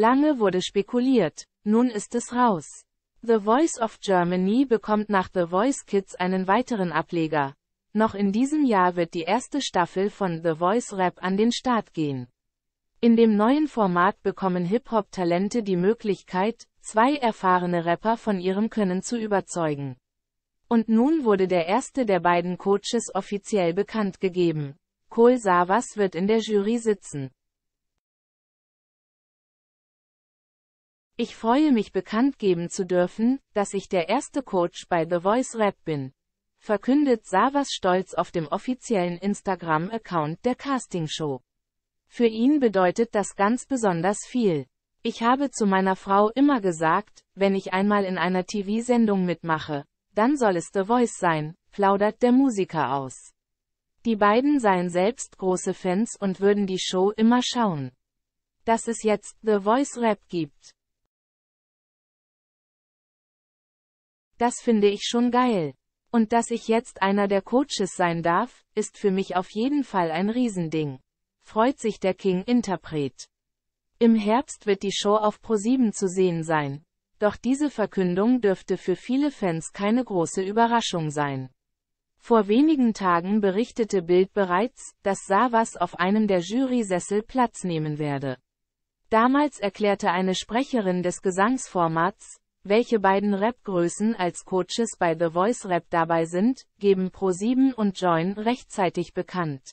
Lange wurde spekuliert, nun ist es raus. The Voice of Germany bekommt nach The Voice Kids einen weiteren Ableger. Noch in diesem Jahr wird die erste Staffel von The Voice Rap an den Start gehen. In dem neuen Format bekommen Hip-Hop-Talente die Möglichkeit, zwei erfahrene Rapper von ihrem Können zu überzeugen. Und nun wurde der erste der beiden Coaches offiziell bekannt gegeben. Cole Savas wird in der Jury sitzen. Ich freue mich bekannt geben zu dürfen, dass ich der erste Coach bei The Voice Rap bin, verkündet Savas stolz auf dem offiziellen Instagram-Account der Castingshow. Für ihn bedeutet das ganz besonders viel. Ich habe zu meiner Frau immer gesagt, wenn ich einmal in einer TV-Sendung mitmache, dann soll es The Voice sein, plaudert der Musiker aus. Die beiden seien selbst große Fans und würden die Show immer schauen. Dass es jetzt The Voice Rap gibt, Das finde ich schon geil. Und dass ich jetzt einer der Coaches sein darf, ist für mich auf jeden Fall ein Riesending. Freut sich der King Interpret. Im Herbst wird die Show auf ProSieben zu sehen sein. Doch diese Verkündung dürfte für viele Fans keine große Überraschung sein. Vor wenigen Tagen berichtete Bild bereits, dass Savas auf einem der Jury-Sessel Platz nehmen werde. Damals erklärte eine Sprecherin des Gesangsformats, welche beiden Rap-Größen als Coaches bei The Voice Rap dabei sind, geben Pro7 und Join rechtzeitig bekannt.